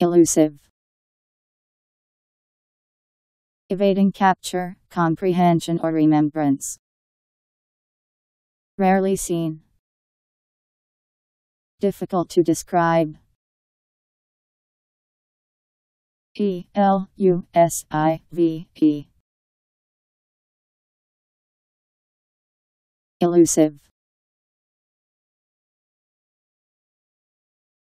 elusive. Evading capture, comprehension or remembrance. Rarely seen. Difficult to describe. E L U S I V E Elusive